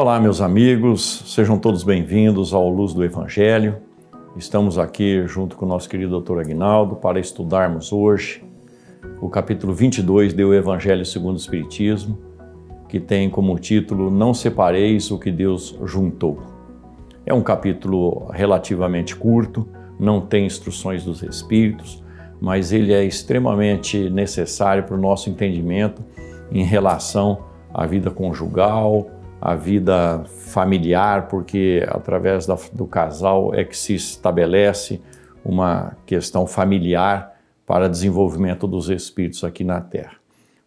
Olá, meus amigos, sejam todos bem-vindos ao Luz do Evangelho. Estamos aqui junto com o nosso querido doutor Agnaldo para estudarmos hoje o capítulo 22 do Evangelho segundo o Espiritismo, que tem como título Não Separeis o que Deus juntou. É um capítulo relativamente curto, não tem instruções dos Espíritos, mas ele é extremamente necessário para o nosso entendimento em relação à vida conjugal, a vida familiar, porque através da, do casal é que se estabelece uma questão familiar para desenvolvimento dos espíritos aqui na Terra.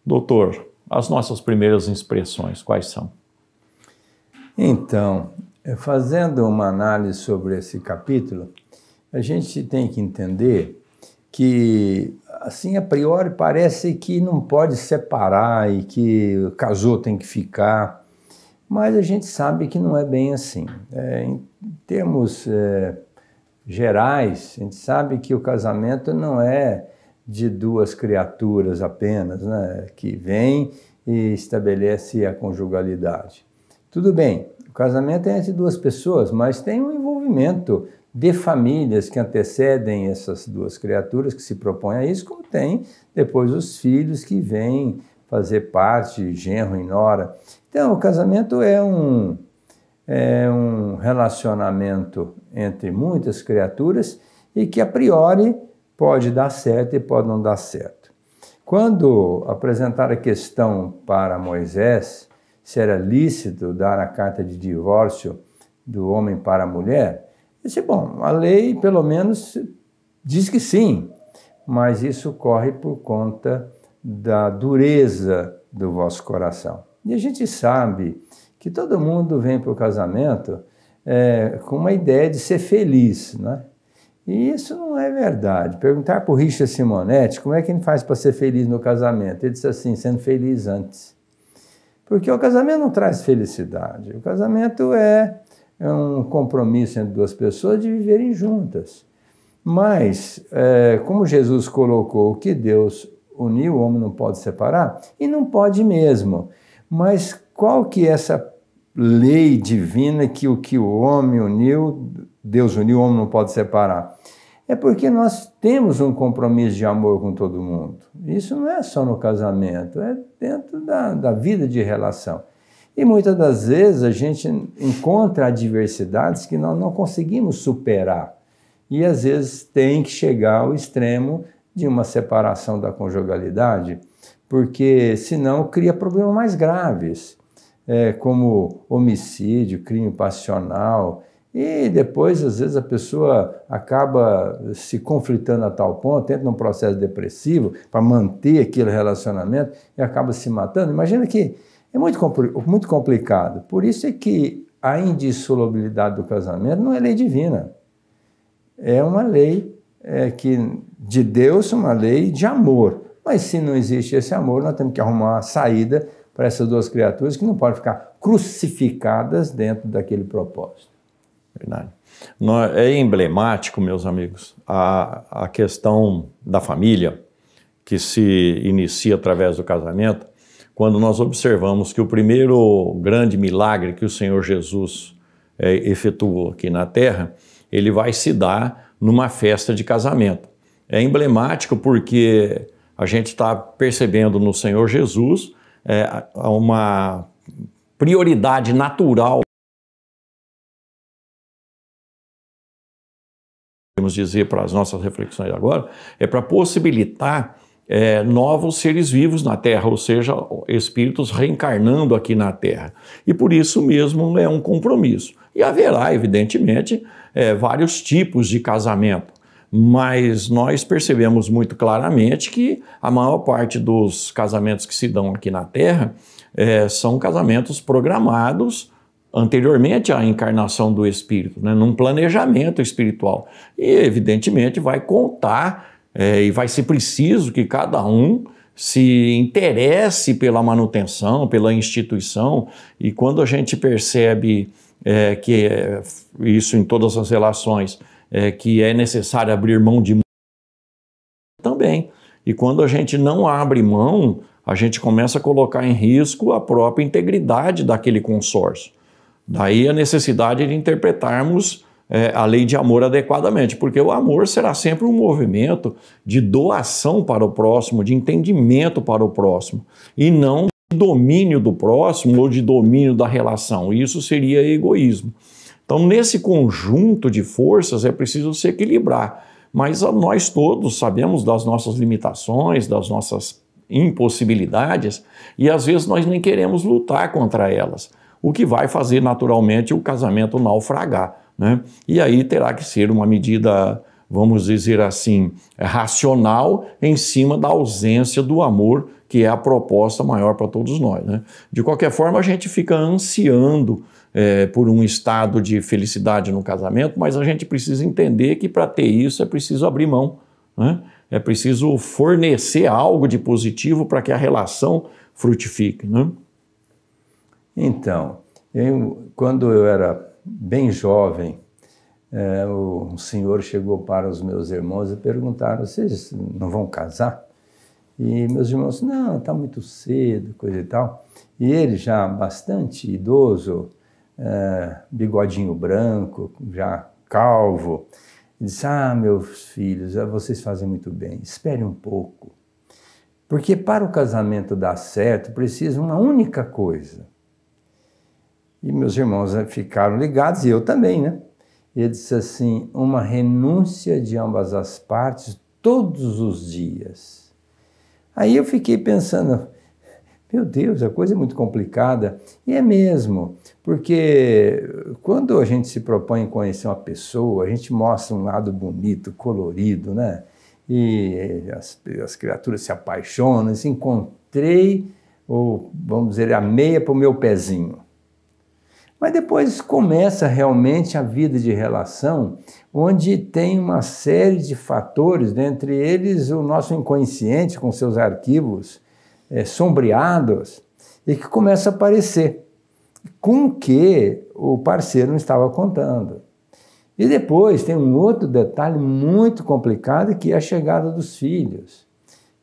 Doutor, as nossas primeiras expressões, quais são? Então, eh, fazendo uma análise sobre esse capítulo, a gente tem que entender que, assim, a priori parece que não pode separar e que casou tem que ficar mas a gente sabe que não é bem assim. É, em termos é, gerais, a gente sabe que o casamento não é de duas criaturas apenas, né, que vem e estabelece a conjugalidade. Tudo bem, o casamento é entre duas pessoas, mas tem um envolvimento de famílias que antecedem essas duas criaturas que se propõem a isso, como tem depois os filhos que vêm fazer parte, genro e nora. Então, o casamento é um, é um relacionamento entre muitas criaturas e que a priori pode dar certo e pode não dar certo. Quando apresentaram a questão para Moisés se era lícito dar a carta de divórcio do homem para a mulher, disse, bom, a lei pelo menos diz que sim, mas isso corre por conta da dureza do vosso coração. E a gente sabe que todo mundo vem para o casamento é, com uma ideia de ser feliz, né? E isso não é verdade. Perguntar para o Richard Simonetti como é que ele faz para ser feliz no casamento. Ele disse assim, sendo feliz antes. Porque o casamento não traz felicidade. O casamento é, é um compromisso entre duas pessoas de viverem juntas. Mas, é, como Jesus colocou que Deus unir, o homem não pode separar, e não pode mesmo. Mas qual que é essa lei divina que o que o homem uniu, Deus uniu, o homem não pode separar? É porque nós temos um compromisso de amor com todo mundo. Isso não é só no casamento, é dentro da, da vida de relação. E muitas das vezes a gente encontra adversidades que nós não conseguimos superar. E às vezes tem que chegar ao extremo de uma separação da conjugalidade, porque senão cria problemas mais graves, é, como homicídio, crime passional. E depois, às vezes, a pessoa acaba se conflitando a tal ponto, entra num processo depressivo para manter aquele relacionamento e acaba se matando. Imagina que é muito, muito complicado. Por isso é que a indissolubilidade do casamento não é lei divina. É uma lei é, que de Deus uma lei de amor. Mas se não existe esse amor, nós temos que arrumar uma saída para essas duas criaturas que não podem ficar crucificadas dentro daquele propósito. Verdade. É emblemático, meus amigos, a, a questão da família que se inicia através do casamento, quando nós observamos que o primeiro grande milagre que o Senhor Jesus é, efetuou aqui na terra, ele vai se dar numa festa de casamento. É emblemático porque a gente está percebendo no Senhor Jesus é, uma prioridade natural, podemos dizer para as nossas reflexões agora, é para possibilitar é, novos seres vivos na Terra, ou seja, espíritos reencarnando aqui na Terra. E por isso mesmo é um compromisso. E haverá, evidentemente, é, vários tipos de casamento, mas nós percebemos muito claramente que a maior parte dos casamentos que se dão aqui na Terra é, são casamentos programados anteriormente à encarnação do espírito, né, num planejamento espiritual. E, evidentemente, vai contar é, e vai ser preciso que cada um se interesse pela manutenção, pela instituição, e quando a gente percebe é, que é, isso em todas as relações, é, que é necessário abrir mão de também. E quando a gente não abre mão, a gente começa a colocar em risco a própria integridade daquele consórcio. Daí a necessidade de interpretarmos é, a lei de amor adequadamente, porque o amor será sempre um movimento de doação para o próximo, de entendimento para o próximo, e não domínio do próximo ou de domínio da relação. Isso seria egoísmo. Então, nesse conjunto de forças é preciso se equilibrar. Mas nós todos sabemos das nossas limitações, das nossas impossibilidades, e às vezes nós nem queremos lutar contra elas, o que vai fazer naturalmente o casamento naufragar. Né? E aí terá que ser uma medida, vamos dizer assim, racional em cima da ausência do amor que é a proposta maior para todos nós. Né? De qualquer forma, a gente fica ansiando é, por um estado de felicidade no casamento, mas a gente precisa entender que para ter isso é preciso abrir mão, né? é preciso fornecer algo de positivo para que a relação frutifique. Né? Então, eu, quando eu era bem jovem, é, o, senhor chegou para os meus irmãos e perguntaram: vocês não vão casar? E meus irmãos, não, está muito cedo, coisa e tal. E ele já bastante idoso, eh, bigodinho branco, já calvo, disse, ah, meus filhos, ah, vocês fazem muito bem, espere um pouco. Porque para o casamento dar certo, precisa uma única coisa. E meus irmãos eh, ficaram ligados, e eu também, né? Ele disse assim, uma renúncia de ambas as partes todos os dias. Aí eu fiquei pensando, meu Deus, a coisa é muito complicada. E é mesmo, porque quando a gente se propõe a conhecer uma pessoa, a gente mostra um lado bonito, colorido, né? E as, as criaturas se apaixonam, se encontrei, ou vamos dizer, a meia para o meu pezinho. Mas depois começa realmente a vida de relação, onde tem uma série de fatores, dentre né? eles o nosso inconsciente com seus arquivos é, sombreados, e que começa a aparecer, com o que o parceiro não estava contando. E depois tem um outro detalhe muito complicado que é a chegada dos filhos.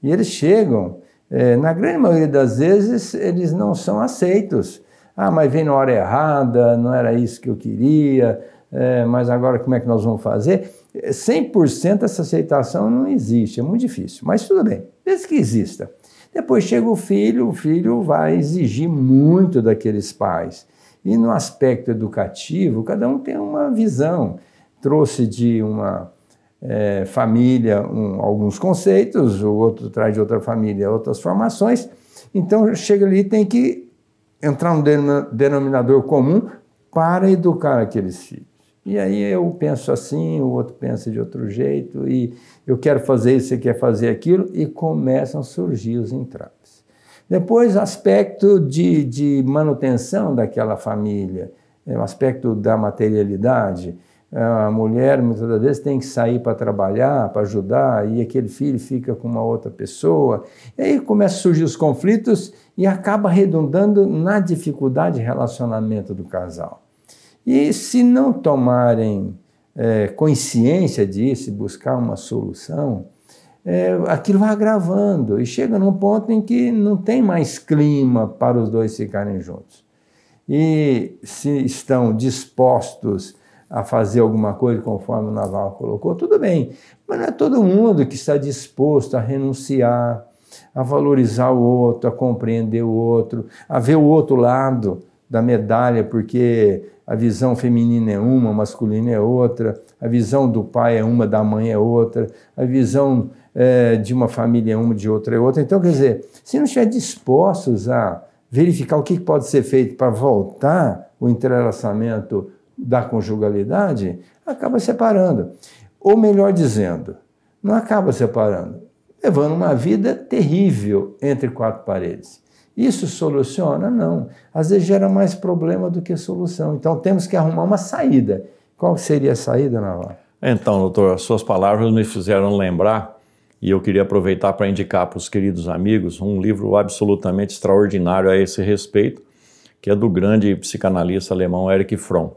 E eles chegam, é, na grande maioria das vezes, eles não são aceitos ah, mas veio na hora errada, não era isso que eu queria, é, mas agora como é que nós vamos fazer? 100% essa aceitação não existe, é muito difícil, mas tudo bem, desde que exista. Depois chega o filho, o filho vai exigir muito daqueles pais. E no aspecto educativo, cada um tem uma visão. Trouxe de uma é, família um, alguns conceitos, o outro traz de outra família outras formações. Então chega ali e tem que entrar no denominador comum para educar aqueles filhos. E aí eu penso assim, o outro pensa de outro jeito, e eu quero fazer isso, você quer fazer aquilo, e começam a surgir os entraves. Depois, aspecto de, de manutenção daquela família, é, o aspecto da materialidade, é, a mulher muitas vezes tem que sair para trabalhar, para ajudar, e aquele filho fica com uma outra pessoa. E aí começam a surgir os conflitos e acaba redundando na dificuldade de relacionamento do casal. E se não tomarem é, consciência disso e buscar uma solução, é, aquilo vai agravando e chega num ponto em que não tem mais clima para os dois ficarem juntos. E se estão dispostos a fazer alguma coisa conforme o Naval colocou, tudo bem, mas não é todo mundo que está disposto a renunciar, a valorizar o outro, a compreender o outro, a ver o outro lado da medalha, porque a visão feminina é uma, masculina é outra, a visão do pai é uma, da mãe é outra, a visão é, de uma família é uma, de outra é outra. Então, quer dizer, se não estiver dispostos a verificar o que pode ser feito para voltar o entrelaçamento da conjugalidade acaba separando. Ou melhor dizendo, não acaba separando, levando uma vida terrível entre quatro paredes. Isso soluciona? Não. Às vezes gera mais problema do que solução. Então temos que arrumar uma saída. Qual seria a saída, Navarro? Então, doutor, as suas palavras me fizeram lembrar, e eu queria aproveitar para indicar para os queridos amigos um livro absolutamente extraordinário a esse respeito, que é do grande psicanalista alemão Erich Fromm.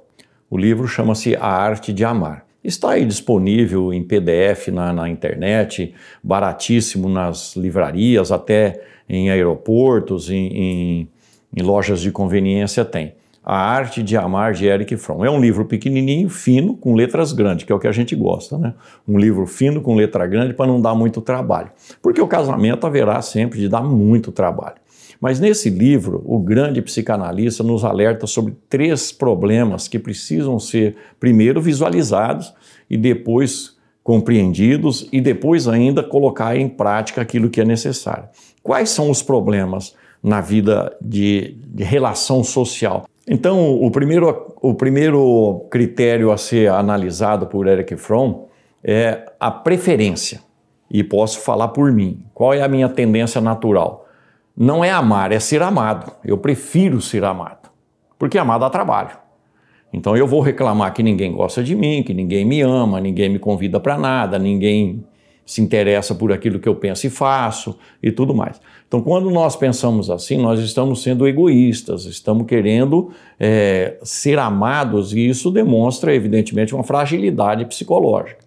O livro chama-se A Arte de Amar. Está aí disponível em PDF na, na, internet, baratíssimo nas livrarias, até em aeroportos, em, em, em lojas de conveniência tem. A Arte de Amar de Eric Fromm. É um livro pequenininho, fino, com letras grandes, que é o que a gente gosta, né? Um livro fino com letra grande para não dar muito trabalho. Porque o casamento haverá sempre de dar muito trabalho. Mas nesse livro, o grande psicanalista nos alerta sobre três problemas que precisam ser primeiro visualizados e depois compreendidos e depois ainda colocar em prática aquilo que é necessário. Quais são os problemas na vida de, de relação social? Então, o primeiro, o primeiro critério a ser analisado por Eric Fromm é a preferência. E posso falar por mim. Qual é a minha tendência natural? não é amar, é ser amado. Eu prefiro ser amado, porque amar dá trabalho. Então eu vou reclamar que ninguém gosta de mim, que ninguém me ama, ninguém me convida para nada, ninguém se interessa por aquilo que eu penso e faço e tudo mais. Então, quando nós pensamos assim, nós estamos sendo egoístas, estamos querendo é, ser amados, e isso demonstra, evidentemente, uma fragilidade psicológica.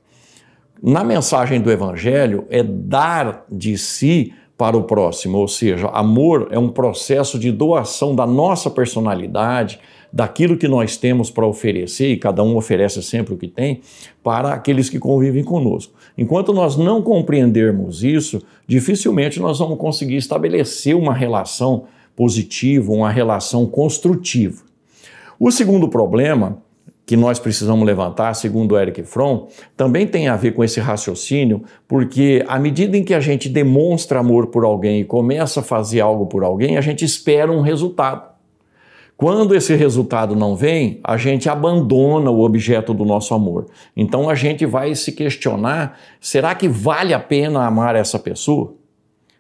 Na mensagem do Evangelho, é dar de si para o próximo, ou seja, amor é um processo de doação da nossa personalidade, daquilo que nós temos para oferecer, e cada um oferece sempre o que tem, para aqueles que convivem conosco. Enquanto nós não compreendermos isso, dificilmente nós vamos conseguir estabelecer uma relação positiva, uma relação construtiva. O segundo problema que nós precisamos levantar, segundo Eric Fromm, também tem a ver com esse raciocínio, porque à medida em que a gente demonstra amor por alguém e começa a fazer algo por alguém, a gente espera um resultado. Quando esse resultado não vem, a gente abandona o objeto do nosso amor. Então a gente vai se questionar: será que vale a pena amar essa pessoa?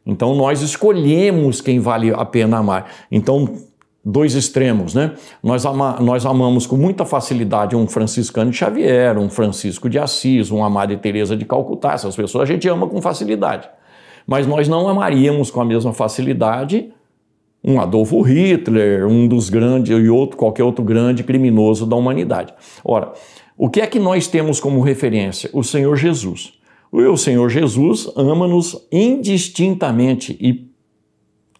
Então nós escolhemos quem vale a pena amar. Então dois extremos, né? Nós, ama, nós amamos com muita facilidade um franciscano de Xavier, um Francisco de Assis, uma Madre Teresa de Calcutá, essas pessoas a gente ama com facilidade. Mas nós não amaríamos com a mesma facilidade um Adolfo Hitler, um dos grandes e outro qualquer outro grande criminoso da humanidade. Ora, o que é que nós temos como referência? O Senhor Jesus. O Senhor Jesus ama-nos indistintamente e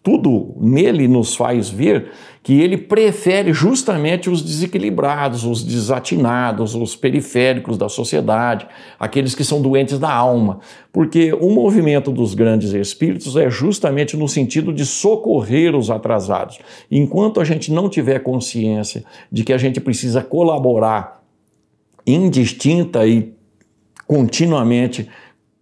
tudo nele nos faz ver que ele prefere justamente os desequilibrados, os desatinados, os periféricos da sociedade, aqueles que são doentes da alma, porque o movimento dos grandes espíritos é justamente no sentido de socorrer os atrasados. Enquanto a gente não tiver consciência de que a gente precisa colaborar indistinta e continuamente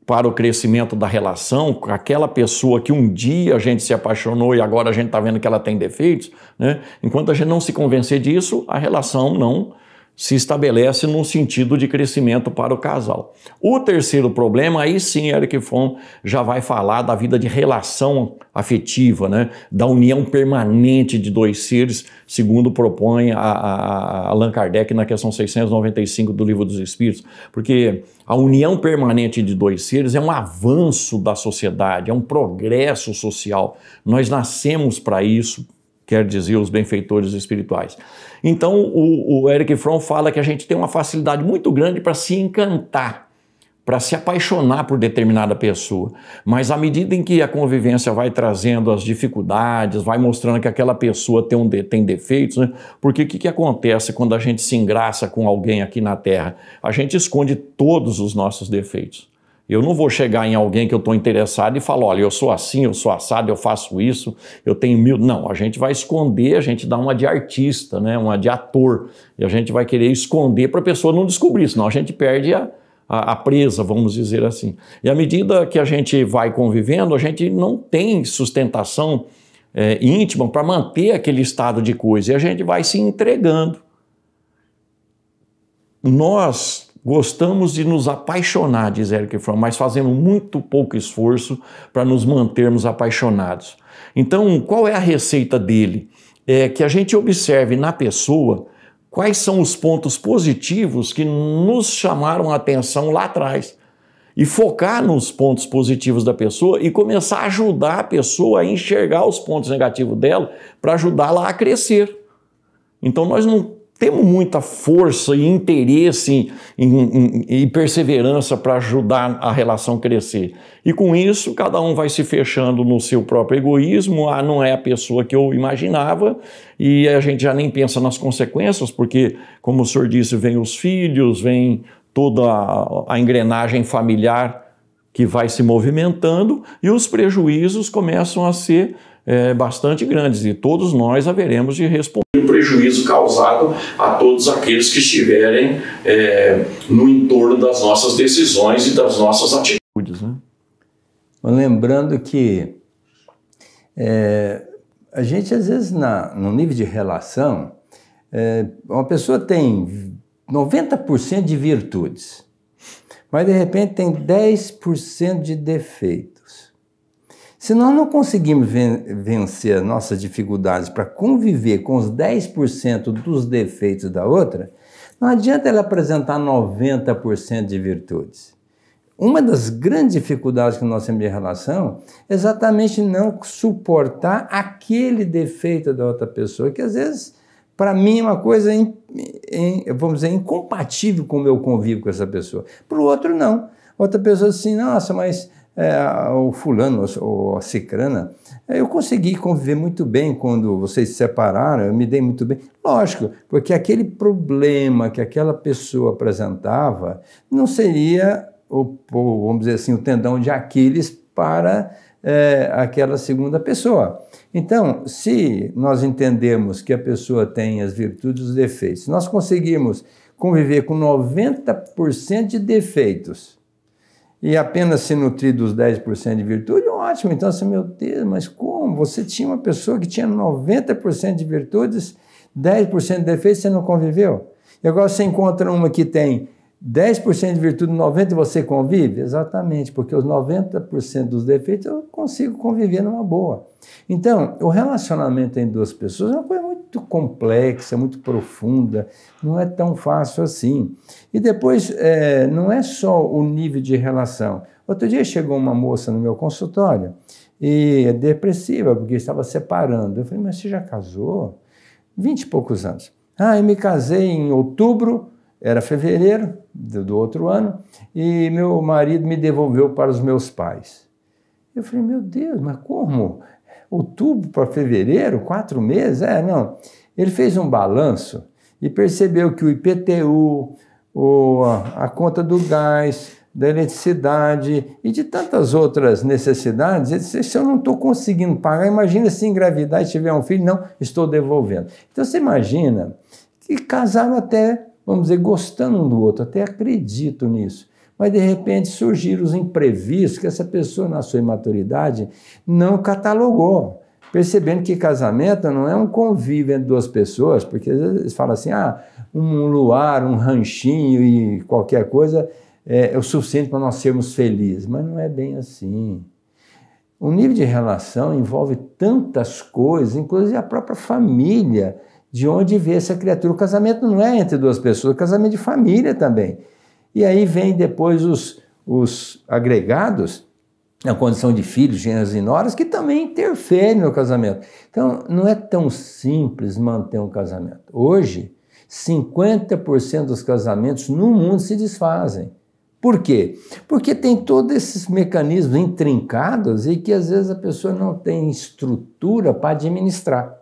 para o crescimento da relação com aquela pessoa que um dia a gente se apaixonou e agora a gente está vendo que ela tem defeitos, né? enquanto a gente não se convencer disso, a relação não se estabelece num sentido de crescimento para o casal. O terceiro problema, aí sim, Eric Fromm já vai falar da vida de relação afetiva, né? da união permanente de dois seres, segundo propõe a, a Allan Kardec na questão 695 do Livro dos Espíritos, porque a união permanente de dois seres é um avanço da sociedade, é um progresso social. Nós nascemos para isso, quer dizer os benfeitores espirituais. Então o, o Eric Fromm fala que a gente tem uma facilidade muito grande para se encantar, para se apaixonar por determinada pessoa. Mas à medida em que a convivência vai trazendo as dificuldades, vai mostrando que aquela pessoa tem, um de, tem defeitos, né? porque o que, que acontece quando a gente se engraça com alguém aqui na Terra? A gente esconde todos os nossos defeitos. Eu não vou chegar em alguém que eu estou interessado e falar, olha, eu sou assim, eu sou assado, eu faço isso, eu tenho mil. Não, a gente vai esconder, a gente dá uma de artista, né? uma de ator. E a gente vai querer esconder para a pessoa não descobrir, senão a gente perde a, a, a, presa, vamos dizer assim. E à medida que a gente vai convivendo, a gente não tem sustentação é, íntima para manter aquele estado de coisa. E a gente vai se entregando. Nós Gostamos de nos apaixonar, diz Eric Fromm, mas fazemos muito pouco esforço para nos mantermos apaixonados. Então, qual é a receita dele? É que a gente observe na pessoa quais são os pontos positivos que nos chamaram a atenção lá atrás e focar nos pontos positivos da pessoa e começar a ajudar a pessoa a enxergar os pontos negativos dela para ajudá-la a crescer. Então nós não temos muita força e interesse e perseverança para ajudar a relação crescer. E com isso, cada um vai se fechando no seu próprio egoísmo. Ah, não é a pessoa que eu imaginava, e a gente já nem pensa nas consequências, porque, como o senhor disse, vem os filhos, vem toda a engrenagem familiar que vai se movimentando e os prejuízos começam a ser é, bastante grandes e todos nós haveremos de responder. O prejuízo causado a todos aqueles que estiverem é, no entorno das nossas decisões e das nossas atitudes. Né? Lembrando que é, a gente, às vezes, na, no nível de relação, é, uma pessoa tem 90% de virtudes, mas de repente tem 10% de defeito. Se nós não conseguimos vencer nossas dificuldades para conviver com os 10% dos defeitos da outra, não adianta ela apresentar 90% de virtudes. Uma das grandes dificuldades que nós temos de relação é exatamente não suportar aquele defeito da outra pessoa, que às vezes, para mim, é uma coisa, in, in, vamos dizer, incompatível com o meu convívio com essa pessoa. Para o outro, não. Outra pessoa assim, nossa, mas é, o fulano ou a cicrana, é, eu consegui conviver muito bem quando vocês se separaram, eu me dei muito bem. Lógico, porque aquele problema que aquela pessoa apresentava não seria, o, vamos dizer assim, o tendão de Aquiles para é, aquela segunda pessoa. Então, se nós entendemos que a pessoa tem as virtudes e os defeitos, nós conseguimos conviver com 90% de defeitos e apenas se nutrir dos 10% de virtude, ótimo. Então, assim, meu Deus, mas como? Você tinha uma pessoa que tinha 90% de virtudes, 10% de defeitos, você não conviveu? E agora você encontra uma que tem 10% de virtude, 90% você convive? Exatamente, porque os 90% dos defeitos eu consigo conviver numa boa. Então, o relacionamento entre duas pessoas é uma coisa muito complexa, muito profunda, não é tão fácil assim. E depois, é, não é só o nível de relação. Outro dia chegou uma moça no meu consultório e é depressiva, porque estava separando. Eu falei, mas você já casou? Vinte e poucos anos. Ah, eu me casei em outubro era fevereiro do, do outro ano, e meu marido me devolveu para os meus pais. Eu falei, meu Deus, mas como? Outubro para fevereiro, quatro meses? É, não. Ele fez um balanço e percebeu que o IPTU, o, a, a conta do gás, da eletricidade e de tantas outras necessidades, ele disse, se eu não estou conseguindo pagar, imagina se engravidar e tiver um filho, não, estou devolvendo. Então você imagina que casaram até vamos dizer, gostando um do outro, até acredito nisso. Mas de repente surgiram os imprevistos que essa pessoa, na sua imaturidade, não catalogou. Percebendo que casamento não é um convívio entre duas pessoas, porque às vezes fala assim: ah, um luar, um ranchinho e qualquer coisa é, é o suficiente para nós sermos felizes. Mas não é bem assim. O nível de relação envolve tantas coisas, inclusive a própria família de onde vê essa criatura. O casamento não é entre duas pessoas, é casamento de família também. E aí vem depois os, os agregados, na condição de filhos, genros e noras, que também interferem no casamento. Então, não é tão simples manter um casamento. Hoje, 50% dos casamentos no mundo se desfazem. Por quê? Porque tem todos esses mecanismos intrincados e que às vezes a pessoa não tem estrutura para administrar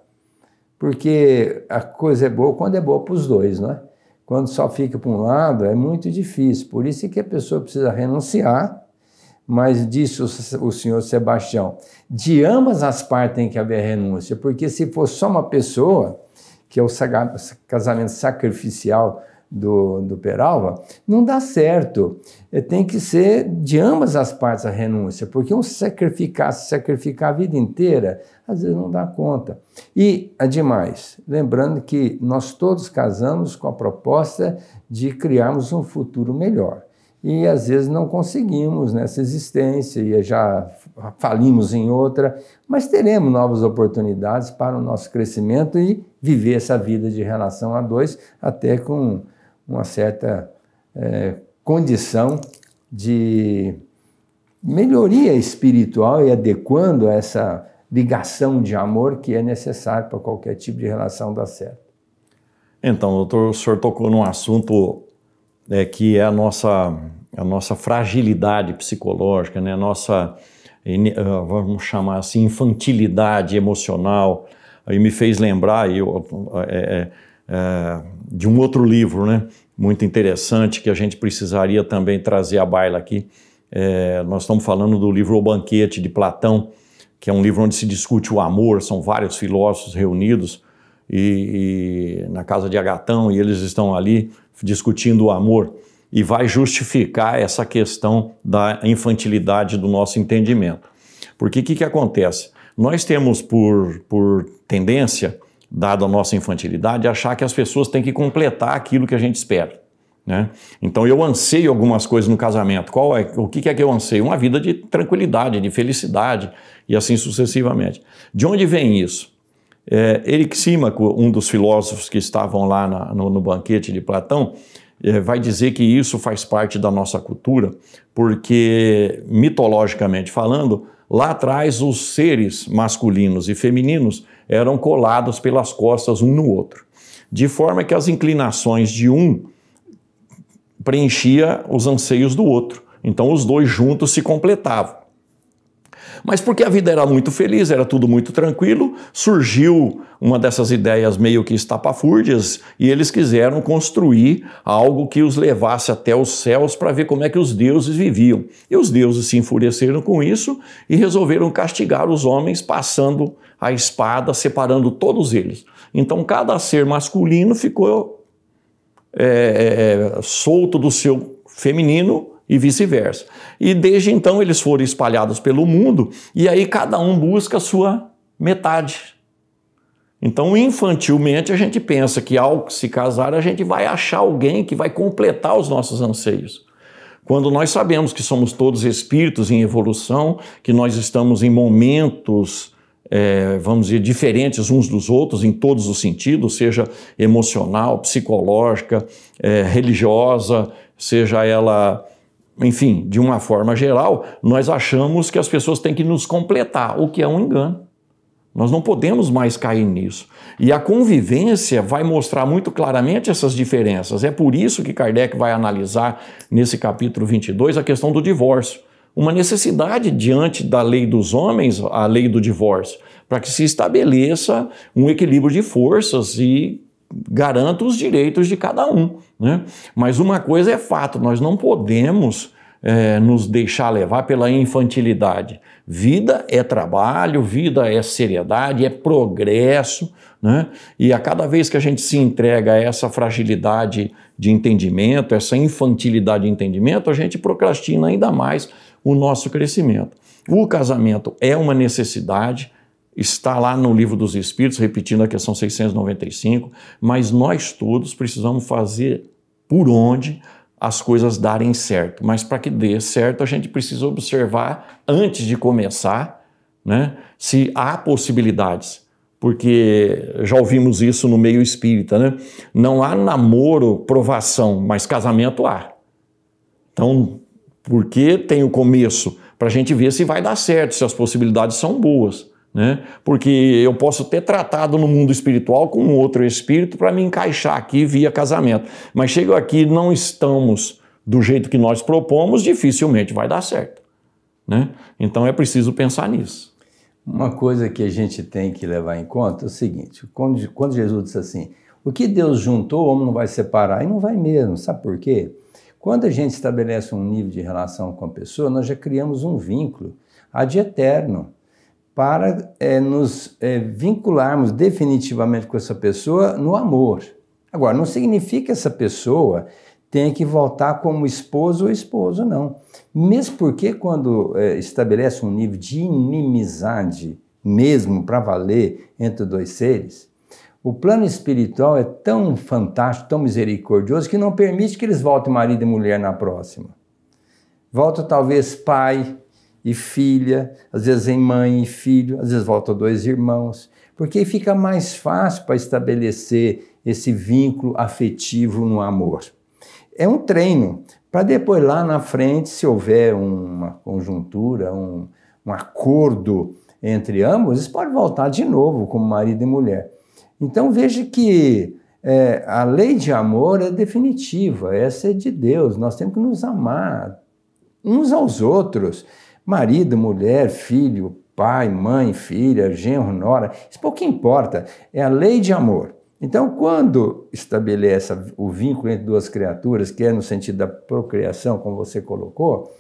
porque a coisa é boa quando é boa para os dois, não é? Quando só fica para um lado é muito difícil, por isso é que a pessoa precisa renunciar, mas disse o, o senhor Sebastião, de ambas as partes tem que haver renúncia, porque se for só uma pessoa, que é o casamento sacrificial, do, do Peralva, não dá certo. É, tem que ser de ambas as partes a renúncia, porque um sacrificar, sacrificar a vida inteira, às vezes não dá conta. E, ademais, lembrando que nós todos casamos com a proposta de criarmos um futuro melhor. E às vezes não conseguimos nessa existência e já falimos em outra, mas teremos novas oportunidades para o nosso crescimento e viver essa vida de relação a dois até com uma certa é, condição de melhoria espiritual e adequando essa ligação de amor que é necessário para qualquer tipo de relação dar certo. Então, doutor, o senhor tocou num assunto é, que é a nossa, a nossa fragilidade psicológica, né? a nossa, ah, vamos chamar assim, infantilidade emocional. Aí me fez lembrar, eu, é, é é, de um outro livro, né? Muito interessante, que a gente precisaria também trazer à baila aqui. É, nós estamos falando do livro O Banquete, de Platão, que é um livro onde se discute o amor, são vários filósofos reunidos e, e na casa de Agatão, e eles estão ali discutindo o amor e vai justificar essa questão da infantilidade do nosso entendimento. Porque o que, que acontece? Nós temos por, por tendência dada a nossa infantilidade, achar que as pessoas têm que completar aquilo que a gente espera. Né? Então eu anseio algumas coisas no casamento. Qual é? O que é que eu anseio? Uma vida de tranquilidade, de felicidade e assim sucessivamente. De onde vem isso? É, um dos filósofos que estavam lá na, no, no, banquete de Platão, é, vai dizer que isso faz parte da nossa cultura, porque mitologicamente falando, lá atrás os seres masculinos e femininos eram colados pelas costas um no outro, de forma que as inclinações de um preenchia os anseios do outro. Então os dois juntos se completavam. Mas porque a vida era muito feliz, era tudo muito tranquilo, surgiu uma dessas ideias meio que estapafúrdias e eles quiseram construir algo que os levasse até os céus para ver como é que os deuses viviam. E os deuses se enfureceram com isso e resolveram castigar os homens passando a espada separando todos eles. Então, cada ser masculino ficou é, é, é, solto do seu feminino e vice-versa. E desde então eles foram espalhados pelo mundo e aí cada um busca a sua metade. Então, infantilmente, a gente pensa que ao se casar, a gente vai achar alguém que vai completar os nossos anseios. Quando nós sabemos que somos todos espíritos em evolução, que nós estamos em momentos é, vamos dizer, diferentes uns dos outros em todos os sentidos, seja emocional, psicológica, é, religiosa, seja ela, enfim, de uma forma geral, nós achamos que as pessoas têm que nos completar, o que é um engano. Nós não podemos mais cair nisso. E a convivência vai mostrar muito claramente essas diferenças. É por isso que Kardec vai analisar nesse capítulo 22 a questão do divórcio uma necessidade diante da lei dos homens, a lei do divórcio, para que se estabeleça um equilíbrio de forças e garanta os direitos de cada um. Né? Mas uma coisa é fato: nós não podemos é, nos deixar levar pela infantilidade. Vida é trabalho, vida é seriedade, é progresso, né? E a cada vez que a gente se entrega a essa fragilidade de entendimento, essa infantilidade de entendimento, a gente procrastina ainda mais o nosso crescimento. O casamento é uma necessidade, está lá no Livro dos Espíritos, repetindo a questão 695, mas nós todos precisamos fazer por onde as coisas darem certo. Mas para que dê certo, a gente precisa observar antes de começar né, se há possibilidades. Porque já ouvimos isso no meio espírita, né? Não há namoro, provação, mas casamento há. Então, porque tem o começo? Para a gente ver se vai dar certo, se as possibilidades são boas. Né? Porque eu posso ter tratado no mundo espiritual com outro espírito para me encaixar aqui via casamento. Mas chego aqui, não estamos do jeito que nós propomos, dificilmente vai dar certo. Né? Então é preciso pensar nisso. Uma coisa que a gente tem que levar em conta é o seguinte: quando, quando Jesus disse assim, o que Deus juntou, o homem não vai separar, e não vai mesmo, sabe por quê? Quando a gente estabelece um nível de relação com a pessoa, nós já criamos um vínculo de eterno para é, nos é, vincularmos definitivamente com essa pessoa no amor. Agora, não significa que essa pessoa tenha que voltar como esposo ou esposa, não. Mesmo porque quando é, estabelece um nível de inimizade, mesmo para valer, entre dois seres, o plano espiritual é tão fantástico, tão misericordioso, que não permite que eles voltem marido e mulher na próxima. Volta talvez pai, e filha, às vezes em mãe e filho, às vezes volta dois irmãos, porque fica mais fácil para estabelecer esse vínculo afetivo no amor. É um treino para depois lá na frente, se houver uma conjuntura, um, um acordo entre ambos, isso pode voltar de novo como marido e mulher. Então veja que é, a lei de amor é definitiva, essa é de Deus. Nós temos que nos amar uns aos outros. Marido, mulher, filho, pai, mãe, filha, genro, nora, isso pouco importa, é a lei de amor. Então, quando estabelece o vínculo entre duas criaturas, que é no sentido da procriação, como você colocou,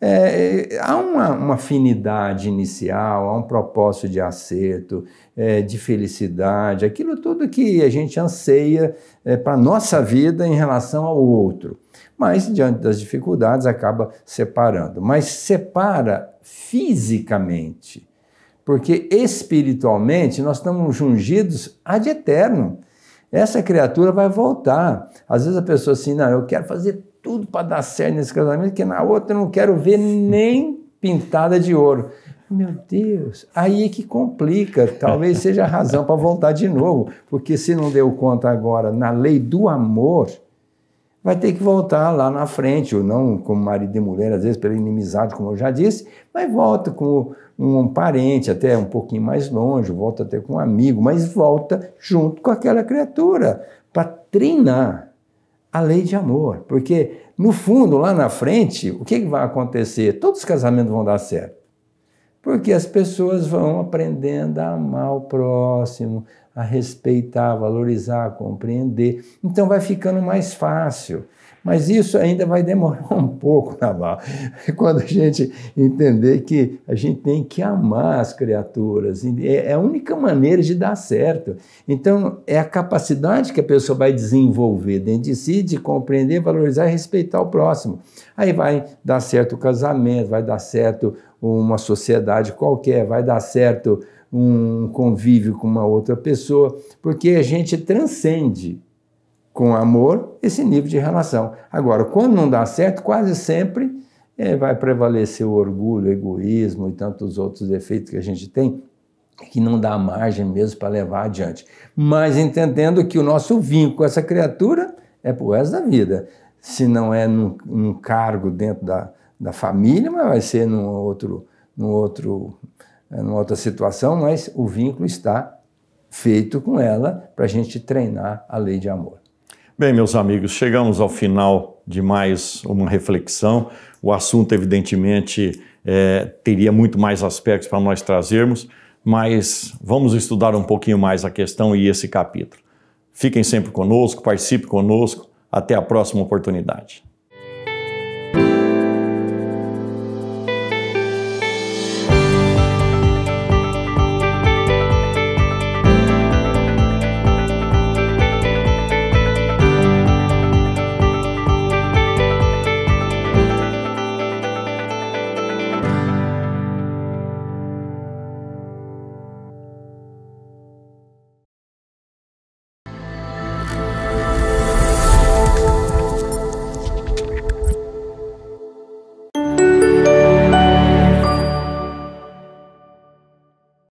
é, é há uma, uma, afinidade inicial, há um propósito de acerto, é, de felicidade, aquilo tudo que a gente anseia é, para a nossa vida em relação ao outro mas diante das dificuldades acaba separando. Mas separa fisicamente, porque espiritualmente nós estamos jungidos de eterno. Essa criatura vai voltar. Às vezes a pessoa assim, não, eu quero fazer tudo para dar certo nesse casamento, que na outra eu não quero ver nem pintada de ouro. Meu Deus, aí é que complica. Talvez seja a razão para voltar de novo, porque se não deu conta agora na lei do amor, vai ter que voltar lá na frente, ou não como marido e mulher, às vezes pela inimizade, como eu já disse, mas volta com um parente até um pouquinho mais longe, volta até com um amigo, mas volta junto com aquela criatura para treinar a lei de amor, porque no fundo, lá na frente, o que, que vai acontecer? Todos os casamentos vão dar certo. Porque as pessoas vão aprendendo a amar o próximo, a respeitar, a valorizar, a compreender. Então vai ficando mais fácil. Mas isso ainda vai demorar um pouco, Naval. Quando a gente entender que a gente tem que amar as criaturas, é, é a única maneira de dar certo. Então, é a capacidade que a pessoa vai desenvolver dentro de si de compreender, valorizar e respeitar o próximo. Aí vai dar certo o casamento, vai dar certo uma sociedade qualquer, vai dar certo um convívio com uma outra pessoa, porque a gente transcende com amor esse nível de relação. Agora, quando não dá certo, quase sempre é, vai prevalecer o orgulho, o egoísmo e tantos outros defeitos que a gente tem, que não dá margem mesmo para levar adiante. Mas entendendo que o nosso vínculo com essa criatura é por resto da vida. Se não é num, num cargo dentro da, da família, mas vai ser num outro, num outro né, numa outra situação, mas o vínculo está feito com ela para a gente treinar a lei de amor. Bem, meus amigos, chegamos ao final de mais uma reflexão. O assunto, evidentemente, é, teria muito mais aspectos para nós trazermos, mas vamos estudar um pouquinho mais a questão e esse capítulo. Fiquem sempre conosco, participe conosco. Até a próxima oportunidade.